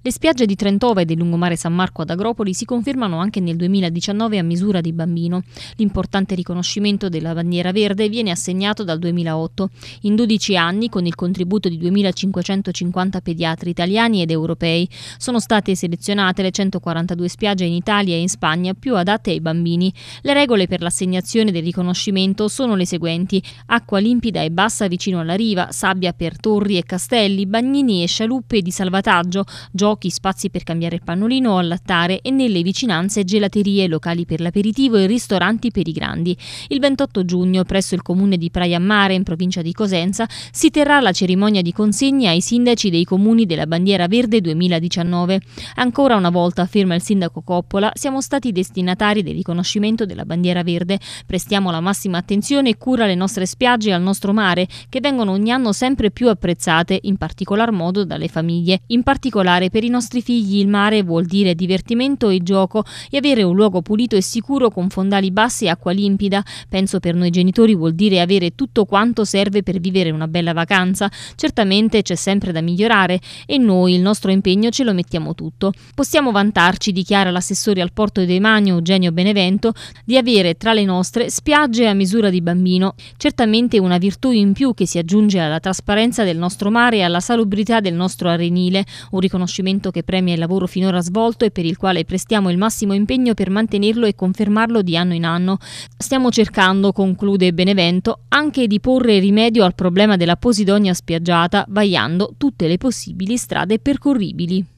Le spiagge di Trentova e del lungomare San Marco ad Agropoli si confermano anche nel 2019 a misura di bambino. L'importante riconoscimento della bandiera verde viene assegnato dal 2008. In 12 anni, con il contributo di 2.550 pediatri italiani ed europei, sono state selezionate le 142 spiagge in Italia e in Spagna più adatte ai bambini. Le regole per l'assegnazione del riconoscimento sono le seguenti. Acqua limpida e bassa vicino alla riva, sabbia per torri e castelli, bagnini e scialuppe di salvataggio, giochi pochi spazi per cambiare il pannolino o allattare e nelle vicinanze gelaterie, locali per l'aperitivo e ristoranti per i grandi. Il 28 giugno, presso il comune di Praia Mare, in provincia di Cosenza, si terrà la cerimonia di consegna ai sindaci dei comuni della Bandiera Verde 2019. Ancora una volta, afferma il sindaco Coppola, siamo stati destinatari del riconoscimento della Bandiera Verde. Prestiamo la massima attenzione e cura alle nostre spiagge e al nostro mare, che vengono ogni anno sempre più apprezzate, in particolar modo dalle famiglie, in particolare per per i nostri figli il mare vuol dire divertimento e gioco e avere un luogo pulito e sicuro con fondali bassi e acqua limpida. Penso per noi genitori vuol dire avere tutto quanto serve per vivere una bella vacanza. Certamente c'è sempre da migliorare e noi il nostro impegno ce lo mettiamo tutto. Possiamo vantarci, dichiara l'assessore al porto dei Magno Eugenio Benevento, di avere tra le nostre spiagge a misura di bambino. Certamente una virtù in più che si aggiunge alla trasparenza del nostro mare e alla salubrità del nostro arenile, un riconoscimento provvedimento che premia il lavoro finora svolto e per il quale prestiamo il massimo impegno per mantenerlo e confermarlo di anno in anno. Stiamo cercando, conclude Benevento, anche di porre rimedio al problema della Posidonia spiaggiata, vagliando tutte le possibili strade percorribili.